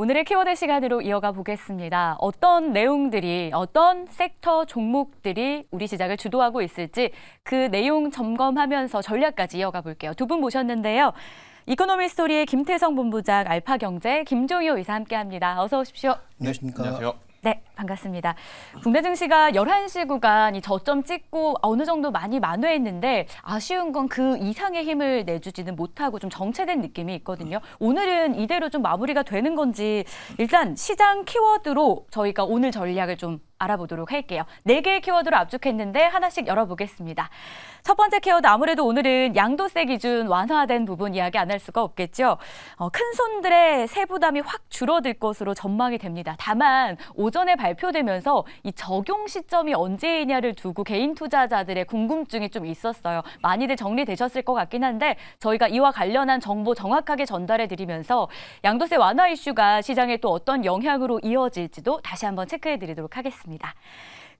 오늘의 키워드 시간으로 이어가 보겠습니다. 어떤 내용들이, 어떤 섹터 종목들이 우리 시장을 주도하고 있을지 그 내용 점검하면서 전략까지 이어가 볼게요. 두 분 모셨는데요. 이코노미 스토리의 김태성 본부장, 알파경제 김종효 의사 함께합니다. 어서 오십시오. 안녕하십니까. 안녕하세요. 네. 반갑습니다. 국내 증시가 11시 구간 이 저점 찍고 어느 정도 많이 만회했는데 아쉬운 건 그 이상의 힘을 내주지는 못하고 좀 정체된 느낌이 있거든요. 오늘은 이대로 좀 마무리가 되는 건지 일단 시장 키워드로 저희가 오늘 전략을 좀 알아보도록 할게요. 네 개의 키워드로 압축했는데 하나씩 열어보겠습니다. 첫 번째 키워드 아무래도 오늘은 양도세 기준 완화된 부분 이야기 안 할 수가 없겠죠. 어, 큰 손들의 세부담이 확 줄어들 것으로 전망이 됩니다. 다만 오전에 발 발표되면서 이 적용 시점이 언제이냐를 두고 개인 투자자들의 궁금증이 좀 있었어요. 많이들 정리되셨을 것 같긴 한데 저희가 이와 관련한 정보 정확하게 전달해드리면서 양도세 완화 이슈가 시장에 또 어떤 영향으로 이어질지도 다시 한번 체크해드리도록 하겠습니다.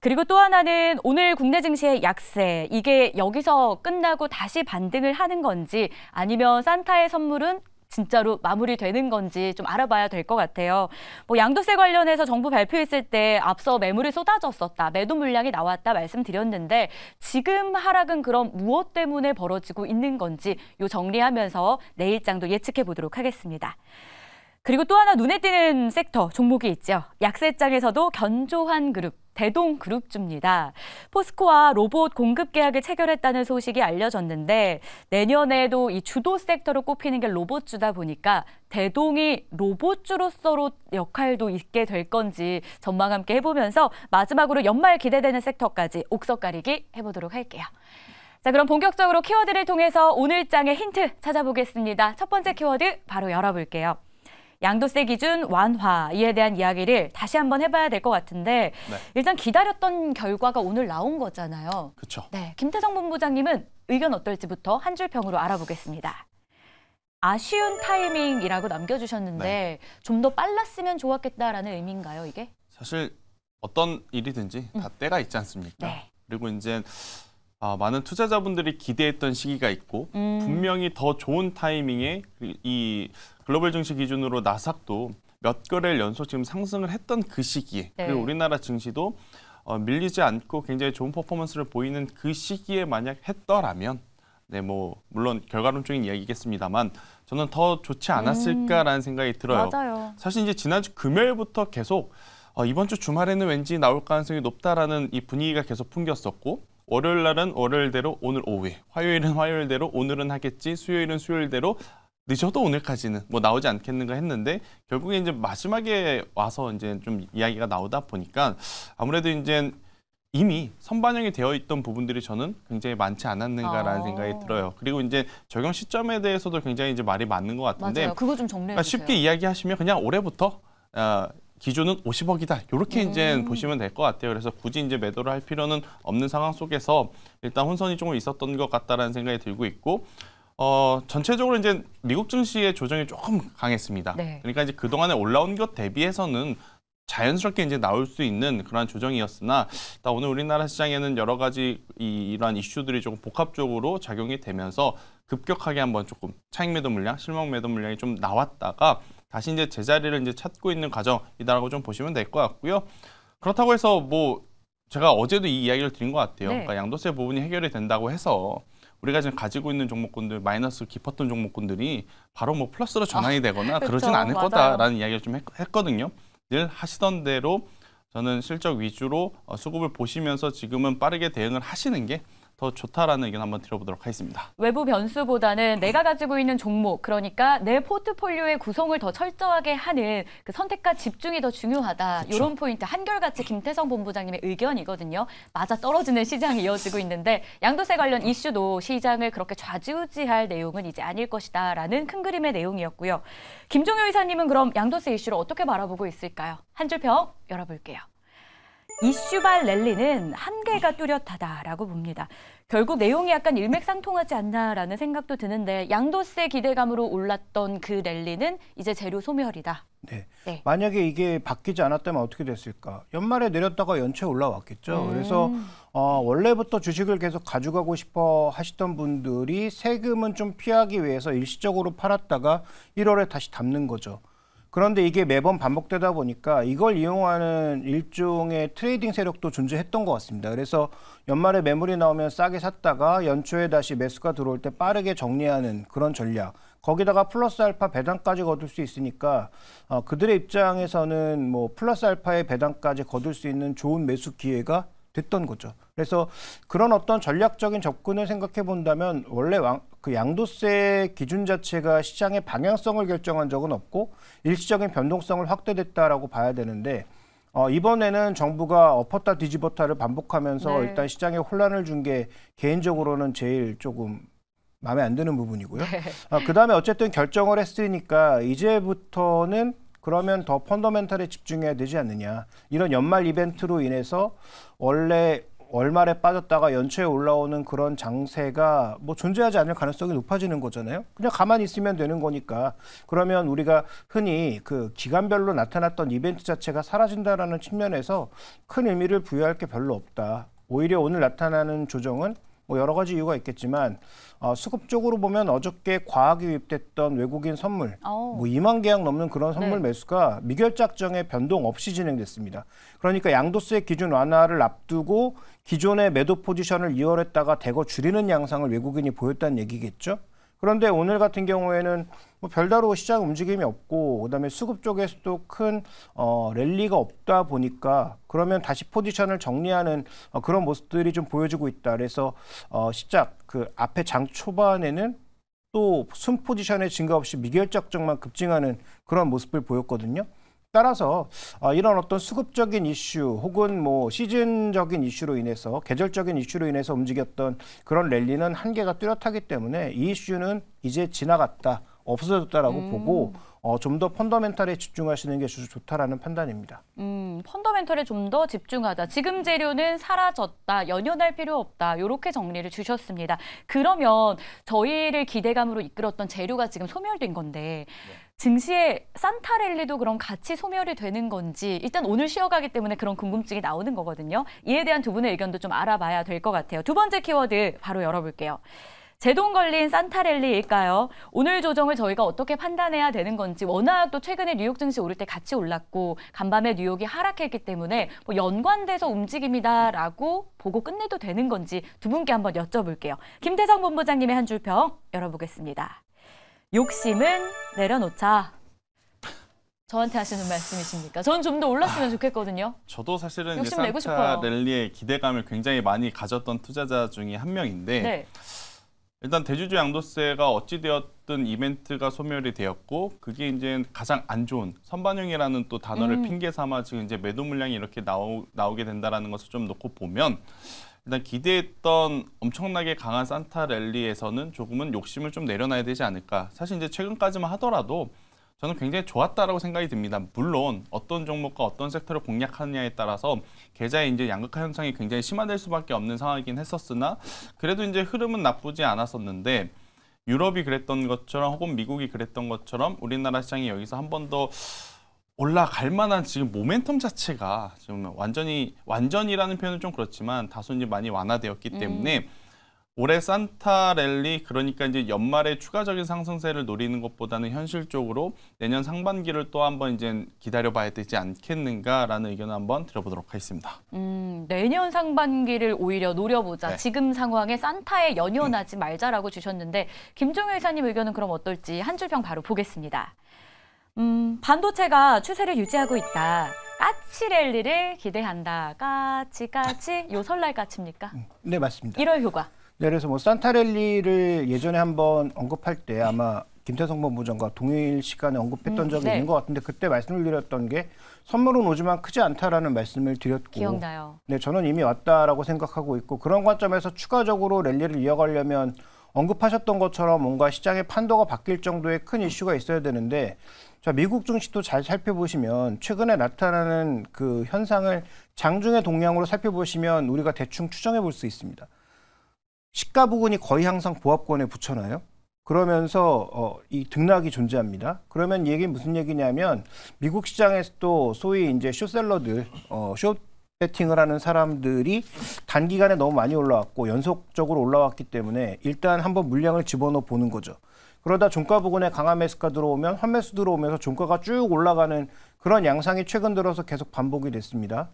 그리고 또 하나는 오늘 국내 증시의 약세 이게 여기서 끝나고 다시 반등을 하는 건지 아니면 산타의 선물은 진짜로 마무리되는 건지 좀 알아봐야 될 것 같아요. 뭐 양도세 관련해서 정부 발표했을 때 앞서 매물이 쏟아졌었다, 매도 물량이 나왔다 말씀드렸는데 지금 하락은 그럼 무엇 때문에 벌어지고 있는 건지 요 정리하면서 내일장도 예측해 보도록 하겠습니다. 그리고 또 하나 눈에 띄는 섹터 종목이 있죠. 약세장에서도 견조한 그룹 대동 그룹주입니다. 포스코와 로봇 공급 계약을 체결했다는 소식이 알려졌는데 내년에도 이 주도 섹터로 꼽히는 게 로봇주다 보니까 대동이 로봇주로서로 역할도 있게 될 건지 전망 함께 해보면서 마지막으로 연말 기대되는 섹터까지 옥석 가리기 해보도록 할게요. 자, 그럼 본격적으로 키워드를 통해서 오늘장의 힌트 찾아보겠습니다. 첫 번째 키워드 바로 열어볼게요. 양도세 기준 완화 이에 대한 이야기를 다시 한번 해봐야 될 것 같은데 네. 일단 기다렸던 결과가 오늘 나온 거잖아요. 그렇죠. 네, 김태성 본부장님은 의견 어떨지부터 한 줄평으로 알아보겠습니다. 아쉬운 타이밍이라고 남겨주셨는데 네. 좀더 빨랐으면 좋았겠다라는 의미인가요, 이게? 사실 어떤 일이든지 다 음. 때가 있지 않습니까? 네. 그리고 이제 아, 많은 투자자분들이 기대했던 시기가 있고 음. 분명히 더 좋은 타이밍에 이 글로벌 증시 기준으로 나삭도 몇 거래일 연속 지금 상승을 했던 그 시기에 네. 그리고 우리나라 증시도 어, 밀리지 않고 굉장히 좋은 퍼포먼스를 보이는 그 시기에 만약 했더라면 네, 뭐 물론 결과론적인 이야기겠습니다만 저는 더 좋지 않았을까라는 음, 생각이 들어요. 맞아요. 사실 이제 지난주 금요일부터 계속 어, 이번 주 주말에는 왠지 나올 가능성이 높다라는 이 분위기가 계속 풍겼었고 월요일 날은 월요일대로 오늘 오후에 화요일은 화요일대로 오늘은 하겠지 수요일은 수요일대로 늦어도 오늘까지는 뭐 나오지 않겠는가 했는데 결국에 이제 마지막에 와서 이제 좀 이야기가 나오다 보니까 아무래도 이제 이미 선반영이 되어 있던 부분들이 저는 굉장히 많지 않았는가라는 아. 생각이 들어요. 그리고 이제 적용 시점에 대해서도 굉장히 이제 말이 맞는 것 같은데 맞아요. 그거 좀 정리해 그러니 쉽게 이야기하시면 그냥 올해부터 어, 기준은 50억이다. 이렇게 음. 이제 보시면 될 것 같아요. 그래서 굳이 이제 매도를 할 필요는 없는 상황 속에서 일단 혼선이 조금 있었던 것 같다라는 생각이 들고 있고 어, 전체적으로 이제 미국 증시의 조정이 조금 강했습니다. 네. 그러니까 이제 그동안에 올라온 것 대비해서는 자연스럽게 이제 나올 수 있는 그러한 조정이었으나 오늘 우리나라 시장에는 여러 가지 이, 이러한 이슈들이 조금 복합적으로 작용이 되면서 급격하게 한번 조금 차익 매도 물량, 실망 매도 물량이 좀 나왔다가 다시 이제 제자리를 이제 찾고 있는 과정이다라고 좀 보시면 될 것 같고요. 그렇다고 해서 뭐 제가 어제도 이 이야기를 드린 것 같아요. 네. 그러니까 양도세 부분이 해결이 된다고 해서 우리가 지금 가지고 있는 종목군들 마이너스 깊었던 종목군들이 바로 뭐 플러스로 아, 전환이 되거나 그러죠 그러진 않을 맞아요. 거다라는 이야기를 좀 했, 했거든요. 늘 하시던 대로 저는 실적 위주로 어, 수급을 보시면서 지금은 빠르게 대응을 하시는 게더 좋다라는 의견 한번 들어보도록 하겠습니다. 외부 변수보다는 내가 가지고 있는 종목, 그러니까 내 포트폴리오의 구성을 더 철저하게 하는 그 선택과 집중이 더 중요하다. 그쵸. 그렇죠. 이런 포인트 한결같이 김태성 본부장님의 의견이거든요. 맞아 떨어지는 시장이 이어지고 있는데 양도세 관련 이슈도 시장을 그렇게 좌지우지할 내용은 이제 아닐 것이다라는 큰 그림의 내용이었고요. 김종효 의사님은 그럼 양도세 이슈를 어떻게 바라보고 있을까요? 한 줄평 열어볼게요. 이슈발 랠리는 한계가 뚜렷하다라고 봅니다. 결국 내용이 약간 일맥상통하지 않나라는 생각도 드는데 양도세 기대감으로 올랐던 그 랠리는 이제 재료 소멸이다. 네. 네. 만약에 이게 바뀌지 않았다면 어떻게 됐을까? 연말에 내렸다가 연초에 올라왔겠죠. 음. 그래서 어, 원래부터 주식을 계속 가져가고 싶어 하시던 분들이 세금은 좀 피하기 위해서 일시적으로 팔았다가 1월에 다시 담는 거죠. 그런데 이게 매번 반복되다 보니까 이걸 이용하는 일종의 트레이딩 세력도 존재했던 것 같습니다. 그래서 연말에 매물이 나오면 싸게 샀다가 연초에 다시 매수가 들어올 때 빠르게 정리하는 그런 전략. 거기다가 플러스 알파 배당까지 거둘 수 있으니까 어, 그들의 입장에서는 뭐 플러스 알파의 배당까지 거둘 수 있는 좋은 매수 기회가 됐던 거죠. 그래서 그런 어떤 전략적인 접근을 생각해 본다면 원래 왕, 그 양도세 기준 자체가 시장의 방향성을 결정한 적은 없고 일시적인 변동성을 확대됐다라고 봐야 되는데 어, 이번에는 정부가 엎었다 뒤집었다를 반복하면서 네. 일단 시장에 혼란을 준 게 개인적으로는 제일 조금 마음에 안 드는 부분이고요. 네. 아, 그다음에 어쨌든 결정을 했으니까 이제부터는 그러면 더 펀더멘탈에 집중해야 되지 않느냐. 이런 연말 이벤트로 인해서 원래 월말에 빠졌다가 연초에 올라오는 그런 장세가 뭐 존재하지 않을 가능성이 높아지는 거잖아요. 그냥 가만히 있으면 되는 거니까. 그러면 우리가 흔히 그 기간별로 나타났던 이벤트 자체가 사라진다라는 측면에서 큰 의미를 부여할 게 별로 없다. 오히려 오늘 나타나는 조정은 뭐 여러 가지 이유가 있겠지만 어, 수급적으로 보면 어저께 과학게 유입됐던 외국인 선물 오. 뭐 2만 계약 넘는 그런 선물 네. 매수가 미결작정에 변동 없이 진행됐습니다. 그러니까 양도세 기준 완화를 앞두고 기존의 매도 포지션을 이월했다가 대거 줄이는 양상을 외국인이 보였다는 얘기겠죠. 그런데 오늘 같은 경우에는 뭐 별다로 시장 움직임이 없고 그다음에 수급 쪽에서도 큰 어, 랠리가 없다 보니까 그러면 다시 포지션을 정리하는 어, 그런 모습들이 좀 보여지고 있다. 그래서 어, 시작 그 앞에 장 초반에는 또 순 포지션의 증가 없이 미결 작정만 급증하는 그런 모습을 보였거든요. 따라서 어, 이런 어떤 수급적인 이슈 혹은 뭐 시즌적인 이슈로 인해서 계절적인 이슈로 인해서 움직였던 그런 랠리는 한계가 뚜렷하기 때문에 이 이슈는 이제 지나갔다 없어졌다라고 음. 보고 어, 좀 더펀더멘털에 집중하시는 게 좋다라는 판단입니다. 음, 펀더멘털에 좀 더 집중하자. 지금 재료는 사라졌다. 연연할 필요 없다. 이렇게 정리를 주셨습니다. 그러면 저희를 기대감으로 이끌었던 재료가 지금 소멸된 건데 네. 증시의 산타랠리도 그럼 같이 소멸이 되는 건지 일단 오늘 쉬어가기 때문에 그런 궁금증이 나오는 거거든요. 이에 대한 두 분의 의견도 좀 알아봐야 될 것 같아요. 두 번째 키워드 바로 열어볼게요. 제동 걸린 산타랠리일까요? 오늘 조정을 저희가 어떻게 판단해야 되는 건지 워낙 또 최근에 뉴욕 증시 오를 때 같이 올랐고 간밤에 뉴욕이 하락했기 때문에 뭐 연관돼서 움직임이다라고 보고 끝내도 되는 건지 두 분께 한번 여쭤볼게요. 김태성 본부장님의 한 줄평 열어보겠습니다. 욕심은 내려놓자. 저한테 하시는 말씀이십니까? 저는 좀 더 올랐으면 좋겠거든요. 저도 사실은 욕심 그 내고 싶어요. 랠리에 기대감을 굉장히 많이 가졌던 투자자 중에 한 명인데 네. 일단 대주주 양도세가 어찌되었든 이벤트가 소멸이 되었고 그게 이제 가장 안 좋은 선반영이라는 또 단어를 음. 핑계 삼아 지금 이제 매도 물량이 이렇게 나오, 나오게 된다라는 것을 좀 놓고 보면 일단 기대했던 엄청나게 강한 산타 랠리에서는 조금은 욕심을 좀 내려놔야 되지 않을까. 사실 이제 최근까지만 하더라도 저는 굉장히 좋았다라고 생각이 듭니다. 물론 어떤 종목과 어떤 섹터를 공략하느냐에 따라서 계좌의 이제 양극화 현상이 굉장히 심화될 수밖에 없는 상황이긴 했었으나 그래도 이제 흐름은 나쁘지 않았었는데 유럽이 그랬던 것처럼 혹은 미국이 그랬던 것처럼 우리나라 시장이 여기서 한 번 더 올라갈 만한 지금 모멘텀 자체가 지금 완전히 완전이라는 표현은 좀 그렇지만 다소 이제 많이 완화되었기 음. 때문에 올해 산타 랠리 그러니까 이제 연말에 추가적인 상승세를 노리는 것보다는 현실적으로 내년 상반기를 또 한번 이제 기다려봐야 되지 않겠는가라는 의견을 한번 들어보도록 하겠습니다. 음, 내년 상반기를 오히려 노려보자. 네. 지금 상황에 산타에 연연하지 음. 말자라고 주셨는데 김종효 이사님 의견은 그럼 어떨지 한 줄 평 바로 보겠습니다. 음, 반도체가 추세를 유지하고 있다. 까치 랠리를 기대한다. 까치 까치 요 설날 까치입니까? 네 맞습니다. 1월 효과. 네, 그래서 뭐 산타랠리를 예전에 한번 언급할 때 네. 아마 김태성 본부장과 동일 시간에 언급했던 음, 적이 네. 있는 것 같은데 그때 말씀을 드렸던 게 선물은 오지만 크지 않다라는 말씀을 드렸고 기억나요. 네, 저는 이미 왔다라고 생각하고 있고 그런 관점에서 추가적으로 랠리를 이어가려면 언급하셨던 것처럼 뭔가 시장의 판도가 바뀔 정도의 큰 이슈가 있어야 되는데 자, 미국 증시도 잘 살펴보시면 최근에 나타나는 그 현상을 장중의 동향으로 살펴보시면 우리가 대충 추정해 볼 수 있습니다. 시가 부근이 거의 항상 보합권에 붙여놔요. 그러면서 어, 이 등락이 존재합니다. 그러면 이게 무슨 얘기냐면 미국 시장에서도 소위 이제 쇼셀러들, 어, 쇼 배팅을 하는 사람들이 단기간에 너무 많이 올라왔고 연속적으로 올라왔기 때문에 일단 한번 물량을 집어넣어 보는 거죠. 그러다 종가 부근에 강한 매수가 들어오면 환매수 들어오면서 종가가 쭉 올라가는 그런 양상이 최근 들어서 계속 반복이 됐습니다.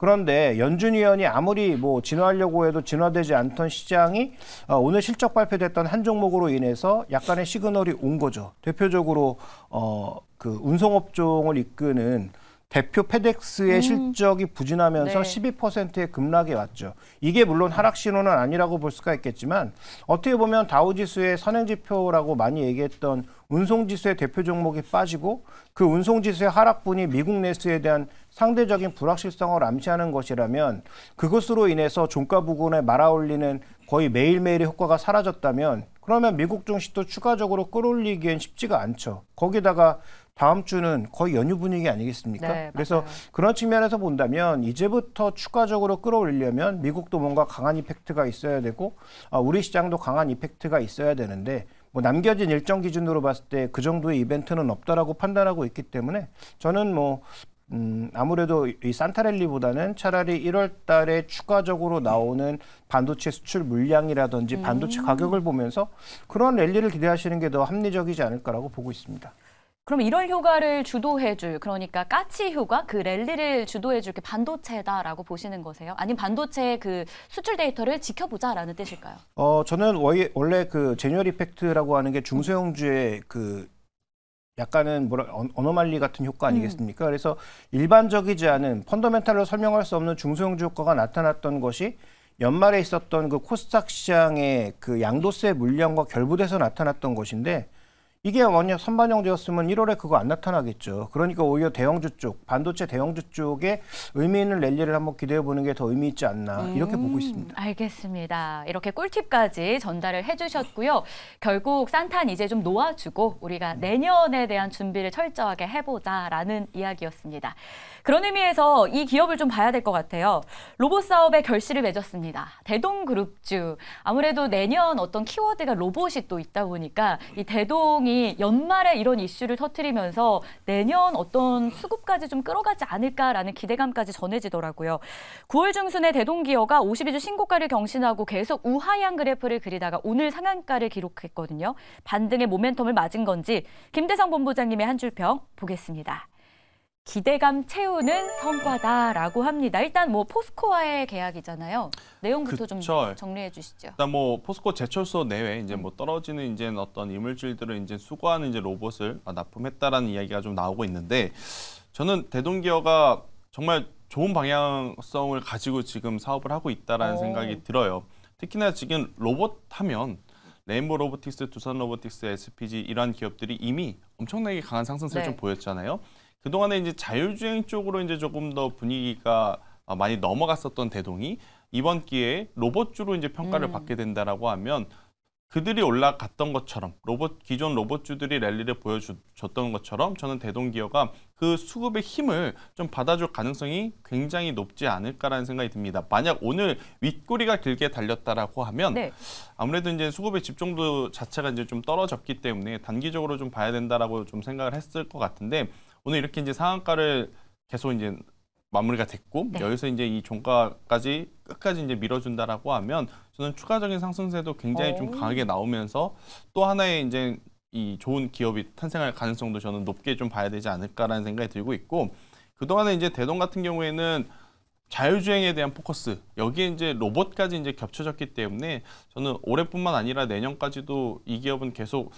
그런데 연준 위원이 아무리 뭐 진화하려고 해도 진화되지 않던 시장이 어, 오늘 실적 발표됐던 한 종목으로 인해서 약간의 시그널이 온 거죠. 대표적으로 어, 그 운송업종을 이끄는 대표 페덱스의 음. 실적이 부진하면서 네. 12%의 급락이 왔죠. 이게 물론 하락 신호는 아니라고 볼 수가 있겠지만 어떻게 보면 다우지수의 선행지표라고 많이 얘기했던 운송지수의 대표 종목이 빠지고 그 운송지수의 하락분이 미국 내수에 대한 상대적인 불확실성을 암시하는 것이라면 그것으로 인해서 종가 부근에 말아올리는 거의 매일매일의 효과가 사라졌다면 그러면 미국 증시도 추가적으로 끌어올리기엔 쉽지가 않죠. 거기다가 다음 주는 거의 연휴 분위기 아니겠습니까? 네, 그래서 그런 측면에서 본다면 이제부터 추가적으로 끌어올리려면 미국도 뭔가 강한 이펙트가 있어야 되고 아, 우리 시장도 강한 이펙트가 있어야 되는데 뭐 남겨진 일정 기준으로 봤을 때 그 정도의 이벤트는 없다라고 판단하고 있기 때문에 저는 뭐 음, 아무래도 이산타랠리보다는 차라리 1월 달에 추가적으로 나오는 반도체 수출 물량이라든지 음. 반도체 가격을 보면서 그런 랠리를 기대하시는 게 더 합리적이지 않을까라고 보고 있습니다. 그럼 이런 효과를 주도해줄 그러니까 까치 효과 그 랠리를 주도해줄 게 반도체다라고 보시는 거세요? 아니면 반도체그 수출 데이터를 지켜보자라는 뜻일까요? 어 저는 원래 그 제뉴얼 이펙트라고 하는 게 중소형주의 그 약간은 뭐라 언어말리 같은 효과 음. 아니겠습니까? 음. 그래서 일반적이지 않은 펀더멘탈로 설명할 수 없는 중소형주 효과가 나타났던 것이 연말에 있었던 그 코스닥 시장의 그 양도세 물량과 결부돼서 나타났던 것인데 이게 만약 선반영 되었으면 1월에 그거 안 나타나겠죠. 그러니까 오히려 대형주 쪽, 반도체 대형주 쪽에 의미 있는 랠리를 한번 기대해 보는 게 더 의미 있지 않나 이렇게 음, 보고 있습니다. 알겠습니다. 이렇게 꿀팁까지 전달을 해주셨고요. 결국 산탄 이제 좀 놓아주고 우리가 내년에 대한 준비를 철저하게 해보자라는 이야기였습니다. 그런 의미에서 이 기업을 좀 봐야 될 것 같아요. 로봇 사업에 결실을 맺었습니다. 대동그룹주 아무래도 내년 어떤 키워드가 로봇이 또 있다 보니까 이 대동이 시장이 연말에 이런 이슈를 터트리면서 내년 어떤 수급까지 좀 끌어가지 않을까라는 기대감까지 전해지더라고요. 9월 중순에 대동기어가 52주 신고가를 경신하고 계속 우하향 그래프를 그리다가 오늘 상한가를 기록했거든요. 반등의 모멘텀을 맞은 건지 김대성 본부장님의 한 줄평 보겠습니다. 기대감 채우는 성과다라고 합니다. 일단 뭐 포스코와의 계약이잖아요. 내용부터 그쵸. 좀 정리해 주시죠. 일단 뭐 포스코 제철소 내외 이제 음. 뭐 떨어지는 이제 어떤 이물질들을 이제 수거하는 이제 로봇을 아, 납품했다라는 이야기가 좀 나오고 있는데 저는 대동기어가 정말 좋은 방향성을 가지고 지금 사업을 하고 있다라는 오. 생각이 들어요. 특히나 지금 로봇 하면 레인보 로보틱스, 두산 로보틱스, SPG 이런 기업들이 이미 엄청나게 강한 상승세를 네. 좀 보였잖아요. 그동안에 이제 자율주행 쪽으로 이제 조금 더 분위기가 어, 많이 넘어갔었던 대동이 이번 기회에 로봇 주로 이제 평가를 음. 받게 된다라고 하면 그들이 올라갔던 것처럼 로봇 기존 로봇주들이 랠리를 보여줬던 것처럼 저는 대동기어가 그 수급의 힘을 좀 받아줄 가능성이 굉장히 높지 않을까라는 생각이 듭니다. 만약 오늘 윗꼬리가 길게 달렸다라고 하면 네. 아무래도 이제 수급의 집중도 자체가 이제 좀 떨어졌기 때문에 단기적으로 좀 봐야 된다라고 좀 생각을 했을 것 같은데 오늘 이렇게 이제 상한가를 계속 이제 마무리가 됐고 네. 여기서 이제 이 종가까지 끝까지 이제 밀어준다라고 하면 저는 추가적인 상승세도 굉장히 오. 좀 어. 강하게 나오면서 또 하나의 이제 이 좋은 기업이 탄생할 가능성도 저는 높게 좀 봐야 되지 않을까라는 생각이 들고 있고 그동안에 이제 대동 같은 경우에는 자율주행에 대한 포커스 여기에 이제 로봇까지 이제 겹쳐졌기 때문에 저는 올해뿐만 아니라 내년까지도 이 기업은 계속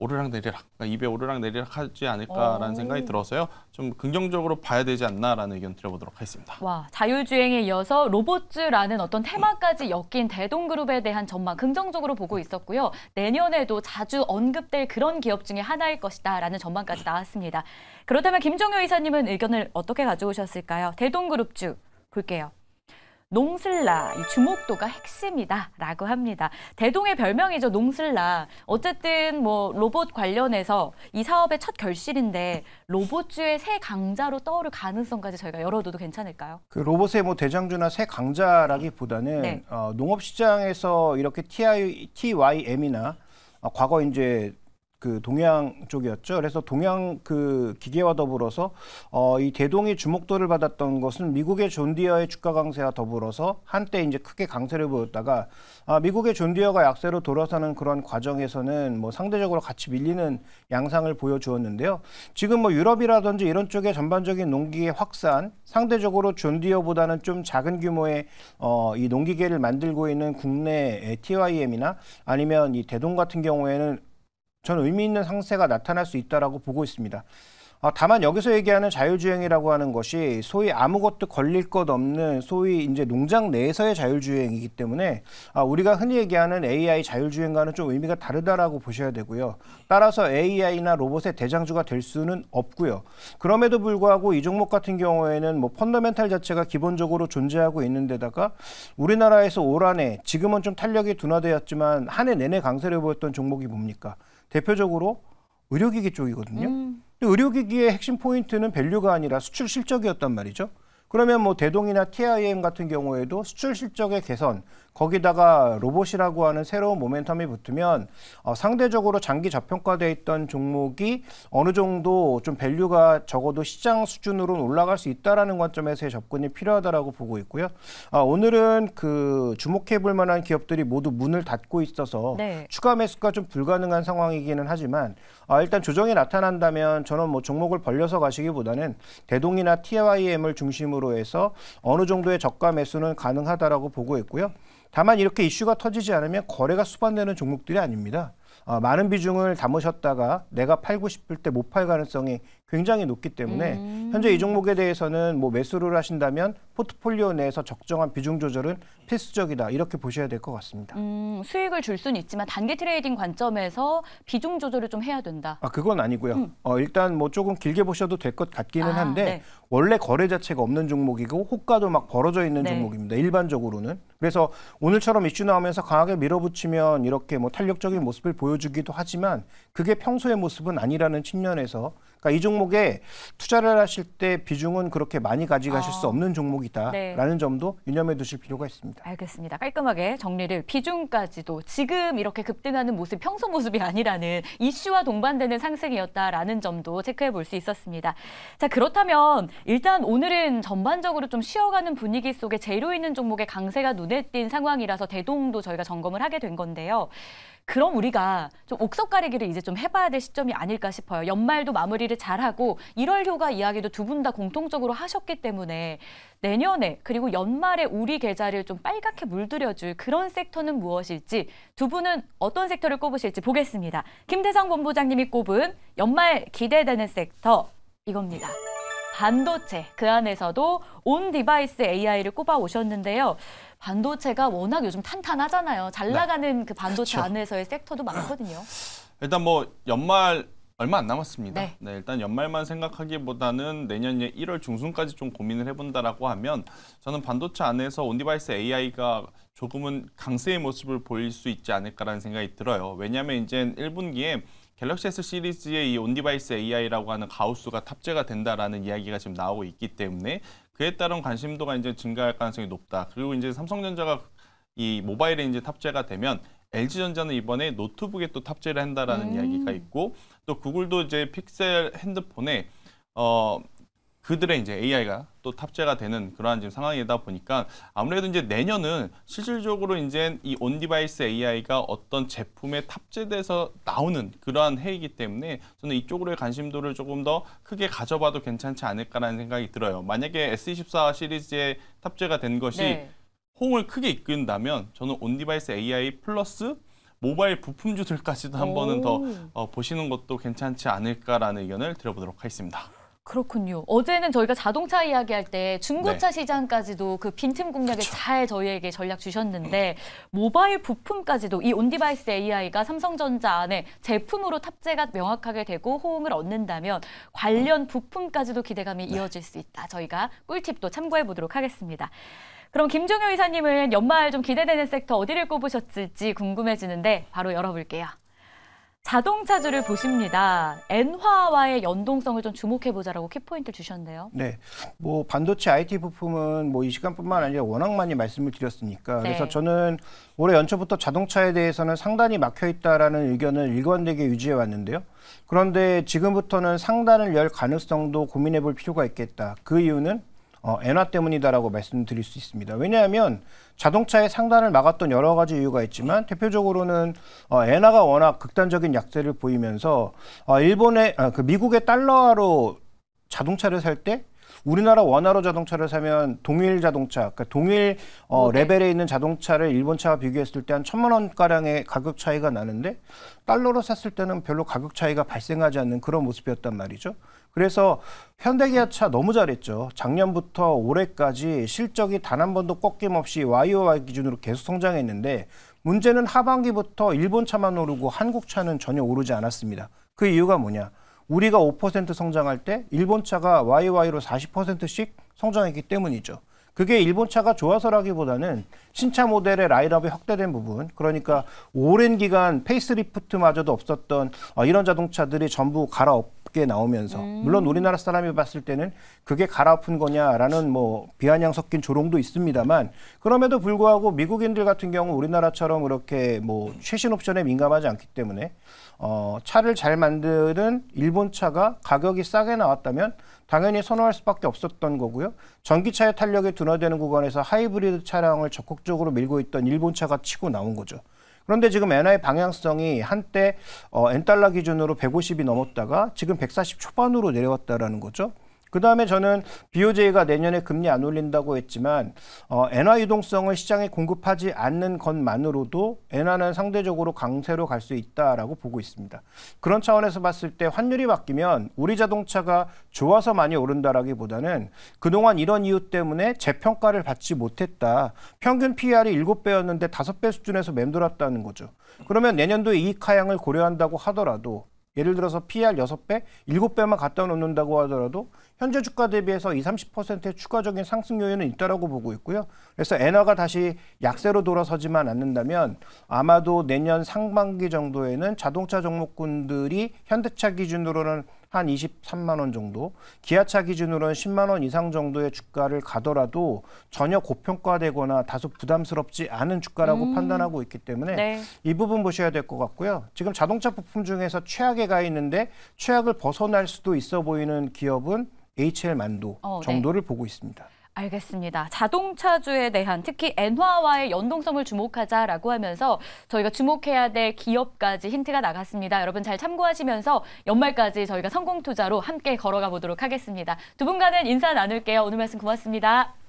오르락 내리락 그러니까 입에 오르락 내리락 하지 않을까라는 오. 생각이 들어서요. 좀 긍정적으로 봐야 되지 않나라는 의견 드려보도록 하겠습니다. 와 자율주행에 이어서 로봇즈라는 어떤 테마까지 엮인 대동그룹에 대한 전망 긍정적으로 보고 있었고요. 내년에도 자주 언급될 그런 기업 중에 하나일 것이다 라는 전망까지 나왔습니다. 그렇다면 김종효 이사님은 의견을 어떻게 가져오셨을까요? 대동그룹주 볼게요. 농슬라 이 주목도가 핵심이다라고 합니다. 대동의 별명이죠 농슬라. 어쨌든 뭐 로봇 관련해서 이 사업의 첫 결실인데 로봇주의 새 강자로 떠오를 가능성까지 저희가 열어둬도 괜찮을까요? 그 로봇의 뭐 대장주나 새 강자라기보다는 네. 어, 농업 시장에서 이렇게 TI, TYM이나 어, 과거 이제 그 동양 쪽이었죠. 그래서 동양 그 기계와 더불어서 어, 이 대동이 주목도를 받았던 것은 미국의 존디어의 주가 강세와 더불어서 한때 이제 크게 강세를 보였다가 아, 미국의 존디어가 약세로 돌아서는 그런 과정에서는 뭐 상대적으로 같이 밀리는 양상을 보여주었는데요. 지금 뭐 유럽이라든지 이런 쪽의 전반적인 농기의 확산, 상대적으로 존디어보다는 좀 작은 규모의 어, 이 농기계를 만들고 있는 국내 TYM이나 아니면 이 대동 같은 경우에는 저는 의미 있는 상세가 나타날 수 있다라고 보고 있습니다. 아, 다만 여기서 얘기하는 자율주행이라고 하는 것이 소위 아무것도 걸릴 것 없는 소위 이제 농장 내에서의 자율주행이기 때문에 아, 우리가 흔히 얘기하는 AI 자율주행과는 좀 의미가 다르다라고 보셔야 되고요. 따라서 AI나 로봇의 대장주가 될 수는 없고요. 그럼에도 불구하고 이 종목 같은 경우에는 뭐 펀더멘탈 자체가 기본적으로 존재하고 있는데다가 우리나라에서 올 한해 지금은 좀 탄력이 둔화되었지만 한 해 내내 강세를 보였던 종목이 뭡니까? 대표적으로 의료기기 쪽이거든요. 음. 근데 의료기기의 핵심 포인트는 밸류가 아니라 수출 실적이었단 말이죠. 그러면 뭐 대동이나 TIM 같은 경우에도 수출 실적의 개선 거기다가 로봇이라고 하는 새로운 모멘텀이 붙으면 어, 상대적으로 장기 저평가돼 있던 종목이 어느 정도 좀 밸류가 적어도 시장 수준으로 올라갈 수 있다라는 관점에서의 접근이 필요하다라고 보고 있고요. 아, 오늘은 그 주목해볼 만한 기업들이 모두 문을 닫고 있어서 네. 추가 매수가 좀 불가능한 상황이기는 하지만 아, 일단 조정이 나타난다면 저는 뭐 종목을 벌려서 가시기보다는 대동이나 TYM을 중심으로 해서 어느 정도의 저가 매수는 가능하다라고 보고 있고요. 다만 이렇게 이슈가 터지지 않으면 거래가 수반되는 종목들이 아닙니다. 어, 많은 비중을 담으셨다가 내가 팔고 싶을 때 못 팔 가능성이 굉장히 높기 때문에 음. 현재 이 종목에 대해서는 뭐 매수를 하신다면 포트폴리오 내에서 적정한 비중 조절은 필수적이다 이렇게 보셔야 될 것 같습니다. 음, 수익을 줄 수는 있지만 단기 트레이딩 관점에서 비중 조절을 좀 해야 된다. 아 그건 아니고요. 음. 어, 일단 뭐 조금 길게 보셔도 될 것 같기는 아, 한데 네. 원래 거래 자체가 없는 종목이고 호가도 막 벌어져 있는 네. 종목입니다. 일반적으로는 그래서 오늘처럼 이슈 나오면서 강하게 밀어붙이면 이렇게 뭐 탄력적인 모습을 보여주기도 하지만 그게 평소의 모습은 아니라는 측면에서 그러니까 이 종목에 투자를 하실 때 비중은 그렇게 많이 가져가실 아. 수 없는 종목이다라는 네. 점도 유념해 두실 필요가 있습니다. 알겠습니다. 깔끔하게 정리를 비중까지도 지금 이렇게 급등하는 모습 평소 모습이 아니라는 이슈와 동반되는 상승이었다라는 점도 체크해 볼 수 있었습니다. 자 그렇다면 일단 오늘은 전반적으로 좀 쉬어가는 분위기 속에 재료 있는 종목의 강세가 눈에 띈 상황이라서 대동도 저희가 점검을 하게 된 건데요. 그럼 우리가 좀 옥석 가리기를 이제 좀 해봐야 될 시점이 아닐까 싶어요. 연말도 마무리를 잘하고 1월 효과 이야기도 두 분 다 공통적으로 하셨기 때문에 내년에 그리고 연말에 우리 계좌를 좀 빨갛게 물들여줄 그런 섹터는 무엇일지 두 분은 어떤 섹터를 꼽으실지 보겠습니다. 김태상 본부장님이 꼽은 연말 기대되는 섹터 이겁니다. 반도체 그 안에서도 온 디바이스 AI를 꼽아 오셨는데요. 반도체가 워낙 요즘 탄탄하잖아요. 잘 네. 나가는 네. 그 반도체 그렇죠. 안에서의 섹터도 많거든요. 일단 뭐 연말 얼마 안 남았습니다. 네. 네. 일단 연말만 생각하기보다는 내년 1월 중순까지 좀 고민을 해본다라고 하면 저는 반도체 안에서 온디바이스 AI가 조금은 강세의 모습을 보일 수 있지 않을까라는 생각이 들어요. 왜냐하면 이제 1분기에 갤럭시 S 시리즈의 이 온디바이스 AI라고 하는 가우스가 탑재가 된다라는 이야기가 지금 나오고 있기 때문에 그에 따른 관심도가 이제 증가할 가능성이 높다. 그리고 이제 삼성전자가 이 모바일에 이제 탑재가 되면 LG전자는 이번에 노트북에 또 탑재를 한다라는 음. 이야기가 있고 또 구글도 이제 픽셀 핸드폰에 어 그들의 이제 AI가 또 탑재가 되는 그러한 지금 상황이다 보니까 아무래도 이제 내년은 실질적으로 이제 이 온디바이스 AI가 어떤 제품에 탑재돼서 나오는 그러한 해이기 때문에 저는 이쪽으로의 관심도를 조금 더 크게 가져봐도 괜찮지 않을까라는 생각이 들어요. 만약에 S24 시리즈에 탑재가 된 것이 네. 홍을 크게 이끈다면 저는 온디바이스 AI 플러스 모바일 부품주들까지도 한 번은 더 어, 보시는 것도 괜찮지 않을까라는 의견을 드려보도록 하겠습니다. 그렇군요. 어제는 저희가 자동차 이야기할 때 중고차 네. 시장까지도 그 빈틈 공략에 잘 저희에게 전략 주셨는데 모바일 부품까지도 이 온디바이스 AI가 삼성전자 안에 제품으로 탑재가 명확하게 되고 호응을 얻는다면 관련 부품까지도 기대감이 네. 이어질 수 있다. 저희가 꿀팁도 참고해 보도록 하겠습니다. 그럼 김종효 이사님은 연말 좀 기대되는 섹터 어디를 꼽으셨을지 궁금해지는데 바로 열어볼게요. 자동차주를 보십니다. 엔화와의 연동성을 좀 주목해보자라고 키포인트를 주셨는데요. 네, 뭐 반도체 IT 부품은 뭐 이 시간뿐만 아니라 워낙 많이 말씀을 드렸으니까 네. 그래서 저는 올해 연초부터 자동차에 대해서는 상단이 막혀있다라는 의견을 일관되게 유지해왔는데요. 그런데 지금부터는 상단을 열 가능성도 고민해볼 필요가 있겠다. 그 이유는 어, 엔화 때문이다라고 말씀드릴 수 있습니다. 왜냐하면 자동차의 상단을 막았던 여러 가지 이유가 있지만 대표적으로는 어, 엔화가 워낙 극단적인 약세를 보이면서 어, 일본의 아, 그 미국의 달러화로 자동차를 살 때 우리나라 원화로 자동차를 사면 동일 자동차, 그러니까 동일 어, 네. 레벨에 있는 자동차를 일본 차와 비교했을 때 한 천만 원 가량의 가격 차이가 나는데 달러로 샀을 때는 별로 가격 차이가 발생하지 않는 그런 모습이었단 말이죠. 그래서 현대기아차 너무 잘했죠. 작년부터 올해까지 실적이 단 한 번도 꺾임없이 YOY 기준으로 계속 성장했는데 문제는 하반기부터 일본차만 오르고 한국차는 전혀 오르지 않았습니다. 그 이유가 뭐냐? 우리가 5% 성장할 때 일본차가 YOY로 40%씩 성장했기 때문이죠. 그게 일본차가 좋아서라기보다는 신차 모델의 라인업이 확대된 부분, 그러니까 오랜 기간 페이스리프트마저도 없었던 어, 이런 자동차들이 전부 갈아엎고 높게 나오면서 음. 물론 우리나라 사람이 봤을 때는 그게 갈아엎은 거냐라는 뭐 비아냥 섞인 조롱도 있습니다만 그럼에도 불구하고 미국인들 같은 경우 우리나라처럼 이렇게뭐 최신 옵션에 민감하지 않기 때문에 어, 차를 잘 만드는 일본 차가 가격이 싸게 나왔다면 당연히 선호할 수밖에 없었던 거고요. 전기차의 탄력이 둔화되는 구간에서 하이브리드 차량을 적극적으로 밀고 있던 일본 차가 치고 나온 거죠. 그런데 지금 엔화의 방향성이 한때 어, 엔달러 기준으로 150이 넘었다가 지금 140 초반으로 내려왔다라는 거죠. 그 다음에 저는 BOJ가 내년에 금리 안 올린다고 했지만 어, 엔화 유동성을 시장에 공급하지 않는 것만으로도 엔화는 상대적으로 강세로 갈 수 있다라고 보고 있습니다. 그런 차원에서 봤을 때 환율이 바뀌면 우리 자동차가 좋아서 많이 오른다라기보다는 그동안 이런 이유 때문에 재평가를 받지 못했다. 평균 p e r 이 7배였는데 5배 수준에서 맴돌았다는 거죠. 그러면 내년도 이익 하향을 고려한다고 하더라도 예를 들어서 PR 6배, 7배만 갖다 놓는다고 하더라도 현재 주가 대비해서 20, 30%의 추가적인 상승 요인은 있다라고 보고 있고요. 그래서 엔화가 다시 약세로 돌아서지만 않는다면 아마도 내년 상반기 정도에는 자동차 종목군들이 현대차 기준으로는 한 23만 원 정도, 기아차 기준으로는 10만 원 이상 정도의 주가를 가더라도 전혀 고평가되거나 다소 부담스럽지 않은 주가라고 음. 판단하고 있기 때문에 네. 이 부분 보셔야 될 것 같고요. 지금 자동차 부품 중에서 최악에 가 있는데 최악을 벗어날 수도 있어 보이는 기업은 HL 만도 어, 네. 정도를 네. 보고 있습니다. 알겠습니다. 자동차주에 대한 특히 엔화와의 연동성을 주목하자라고 하면서 저희가 주목해야 될 기업까지 힌트가 나갔습니다. 여러분 잘 참고하시면서 연말까지 저희가 성공 투자로 함께 걸어가 보도록 하겠습니다. 두 분과는 인사 나눌게요. 오늘 말씀 고맙습니다.